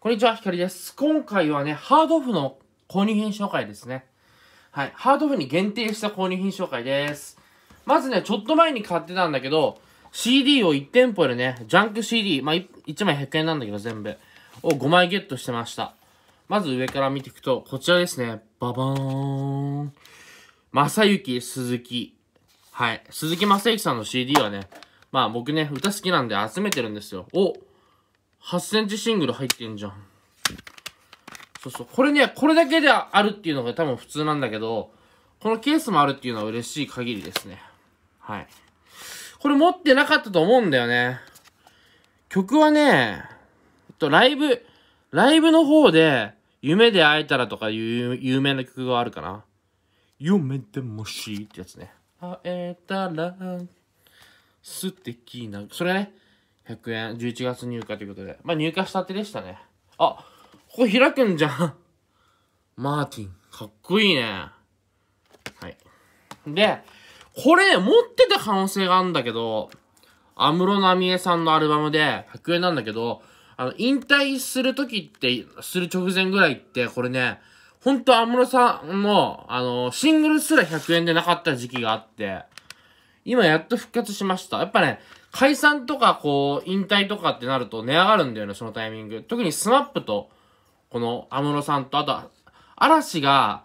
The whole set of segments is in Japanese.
こんにちは、ひかりです。今回はね、ハードオフの購入品紹介ですね。はい。ハードオフに限定した購入品紹介です。まずね、ちょっと前に買ってたんだけど、CD を1店舗でね、ジャンク CD、まあ、1枚100円なんだけど全部、を5枚ゲットしてました。まず上から見ていくと、こちらですね。ババーン。正幸鈴木。はい。鈴木ゆきさんの CD はね、まあ僕ね、歌好きなんで集めてるんですよ。お8センチシングル入ってんじゃん。そうそう。これね、これだけであるっていうのが多分普通なんだけど、このケースもあるっていうのは嬉しい限りですね。はい。これ持ってなかったと思うんだよね。曲はね、えっと、ライブ、ライブの方で、夢で会えたらとかいう有名な曲があるかな。夢でもしってやつね。会えたら、素敵な、それね。100円、11月入荷ということで。まあ、入荷したてでしたね。あ、ここ開くんじゃん。マーティン、かっこいいね。はい。で、これ、持ってた可能性があるんだけど、安室奈美恵さんのアルバムで100円なんだけど、あの、引退するときって、する直前ぐらいって、これね、ほんと安室さんの、あの、シングルすら100円でなかった時期があって、今やっと復活しました。やっぱね、解散とかこう、引退とかってなると値上がるんだよね、そのタイミング。特に smap と、この安室さんと、あと、嵐が、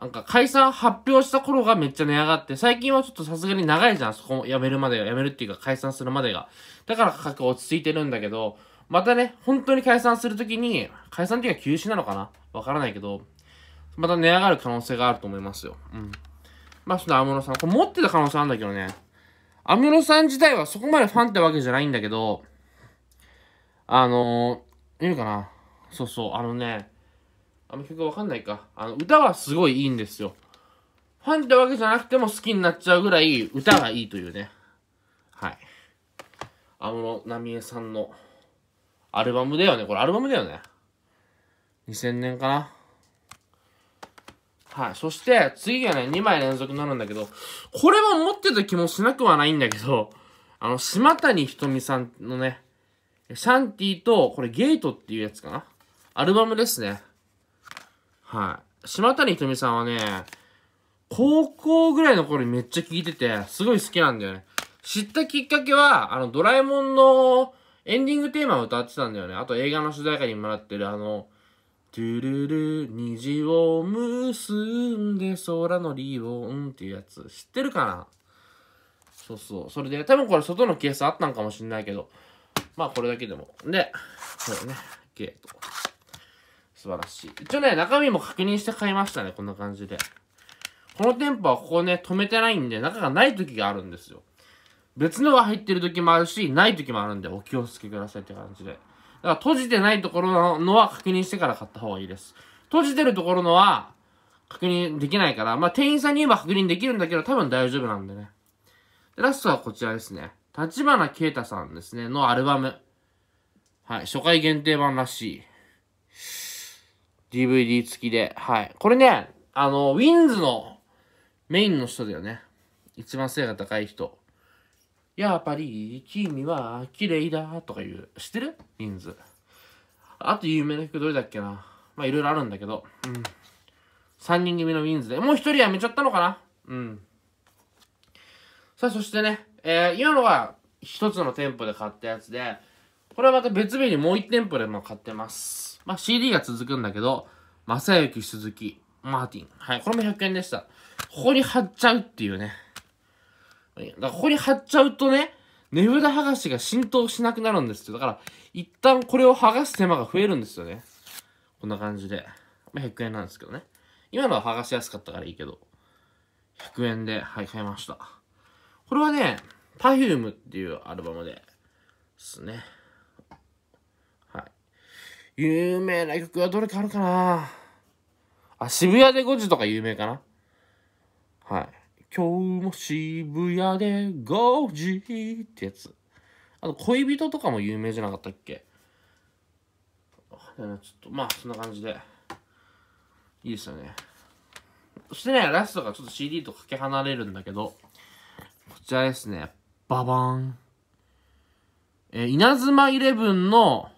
なんか解散発表した頃がめっちゃ値上がって、最近はちょっとさすがに長いじゃん、そこも辞めるまでが、辞めるっていうか解散するまでが。だから価格落ち着いてるんだけど、またね、本当に解散するときに、解散っていうか休止なのかなわからないけど、また値上がる可能性があると思いますよ。うん。まあ、その安室さん、これ持ってた可能性あるんだけどね。安室さん自体はそこまでファンってわけじゃないんだけど、あのー、言うかな。そうそう、あのね、あの曲わかんないか。あの、歌はすごいいいんですよ。ファンってわけじゃなくても好きになっちゃうぐらい歌がいいというね。はい。安室奈美恵さんのアルバムだよね。これアルバムだよね。2000年かな。はい。そして、次がね、2枚連続になるんだけど、これも持ってた気もしなくはないんだけど、あの、島谷ひとみさんのね、シャンティと、これゲートっていうやつかなアルバムですね。はい。島谷ひとみさんはね、高校ぐらいの頃にめっちゃ聴いてて、すごい好きなんだよね。知ったきっかけは、あの、ドラえもんのエンディングテーマを歌ってたんだよね。あと映画の主題歌にもらってる、あの、トゥルル虹を結んで空のリボンっていうやつ知ってるかなそうそうそれで多分これ外のケースあったんかもしんないけどまあこれだけでもでこれねゲート素晴らしい一応ね中身も確認して買いましたねこんな感じでこの店舗はここね止めてないんで中がない時があるんですよ別のが入ってる時もあるしない時もあるんでお気をつけくださいって感じでから閉じてないところのは確認してから買った方がいいです。閉じてるところのは確認できないから、まあ、店員さんに言えば確認できるんだけど、多分大丈夫なんでね。でラストはこちらですね。立花啓太さんですね、のアルバム。はい、初回限定版らしい。DVD 付きで。はい。これね、あの、ウィンズのメインの人だよね。一番背が高い人。やっぱり、君は綺麗だとか言う。知ってる人数。あと有名な曲どれだっけな。まあいろいろあるんだけど。うん。三人組のウィンズで。もう一人やめちゃったのかなうん。さあ、そしてね、えー、今のは一つの店舗で買ったやつで、これはまた別日にもう一店舗でも買ってます。まあ CD が続くんだけど、正幸鈴木、マーティン。はい、これも100円でした。ここに貼っちゃうっていうね。だからここに貼っちゃうとね、値札剥がしが浸透しなくなるんですよ。だから、一旦これを剥がす手間が増えるんですよね。こんな感じで。まあ、100円なんですけどね。今のは剥がしやすかったからいいけど、100円で、はい、買いました。これはね、Perfume っていうアルバムで、ですね。はい。有名な曲はどれかあるかなあ、渋谷で5時とか有名かなはい。今日も渋谷で5時ってやつ。あと、恋人とかも有名じゃなかったっけちょっと、まあ、そんな感じで。いいですよね。そしてね、ラストがちょっと CD とかけ離れるんだけど、こちらですね。ババーン。えー、稲妻イレブンの、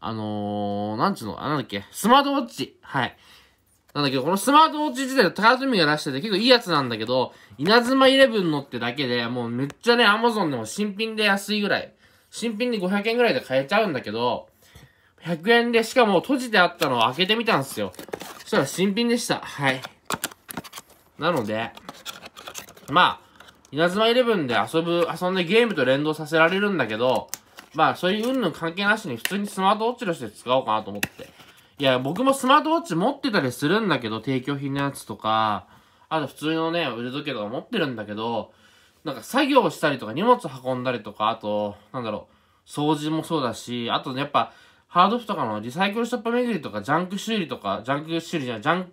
あのー、なんちゅうの、あ、なんだっけ、スマートウォッチ。はい。なんだけど、このスマートウォッチ自体高積みが出してて結構いいやつなんだけど、稲妻11のってだけで、もうめっちゃね、アマゾンでも新品で安いぐらい。新品で500円ぐらいで買えちゃうんだけど、100円で、しかも閉じてあったのを開けてみたんですよ。そしたら新品でした。はい。なので、まあ、稲妻11で遊ぶ、遊んでゲームと連動させられるんだけど、まあ、そういう云々関係なしに普通にスマートウォッチとして使おうかなと思って。いや、僕もスマートウォッチ持ってたりするんだけど、提供品のやつとか、あと普通のね、腕時計とか持ってるんだけど、なんか作業したりとか荷物運んだりとか、あと、なんだろう、掃除もそうだし、あとね、やっぱ、ハードオフとかのリサイクルショップ巡りとか、ジャンク修理とか、ジャンク修理じゃない、ジャン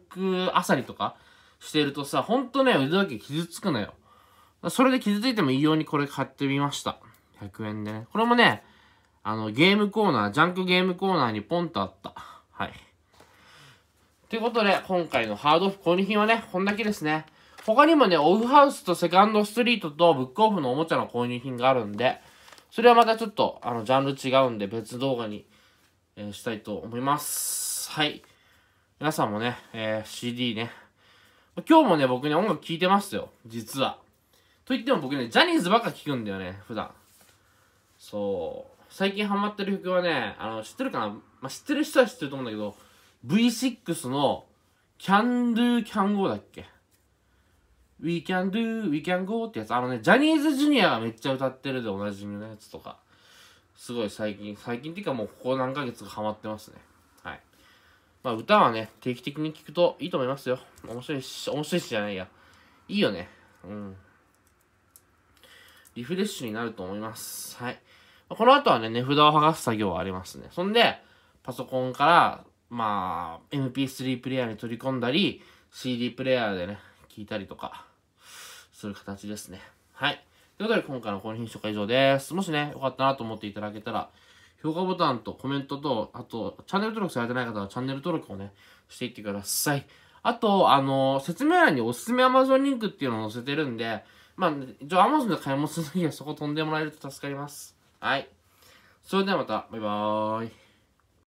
クあさりとかしてるとさ、ほんとね、腕時計傷つくのよ。それで傷ついてもいいようにこれ買ってみました。100円でね。これもね、あの、ゲームコーナー、ジャンクゲームコーナーにポンとあった。はい。ということで、今回のハードオフ購入品はね、こんだけですね。他にもね、オフハウスとセカンドストリートとブックオフのおもちゃの購入品があるんで、それはまたちょっと、あの、ジャンル違うんで別動画に、えー、したいと思います。はい。皆さんもね、えー、CD ね。今日もね、僕ね、音楽聴いてますよ。実は。と言っても僕ね、ジャニーズばっか聴くんだよね、普段。そう。最近ハマってる曲はね、あの、知ってるかなまあ、知ってる人は知ってると思うんだけど、V6 の Can Do Can Go だっけ ?We Can Do, We Can Go ってやつ。あのね、ジャニーズジュニアがめっちゃ歌ってるでおなじみのやつとか。すごい最近、最近っていうかもうここ何ヶ月かハマってますね。はい。まあ歌はね、定期的に聴くといいと思いますよ。面白いし、面白いしじゃないや。いいよね。うん。リフレッシュになると思います。はい。この後はね、値札を剥がす作業はありますね。そんで、パソコンから、まあ、MP3 プレイヤーに取り込んだり、CD プレイヤーでね、聞いたりとか、する形ですね。はい。ということで、今回の購入紹介以上です。もしね、良かったなと思っていただけたら、評価ボタンとコメントと、あと、チャンネル登録されてない方はチャンネル登録をね、していってください。あと、あの説明欄におすすめ Amazon リンクっていうのを載せてるんで、まあ、一応 Amazon で買い物するときはそこ飛んでもらえると助かります。はい。それではまた、バイバーイ。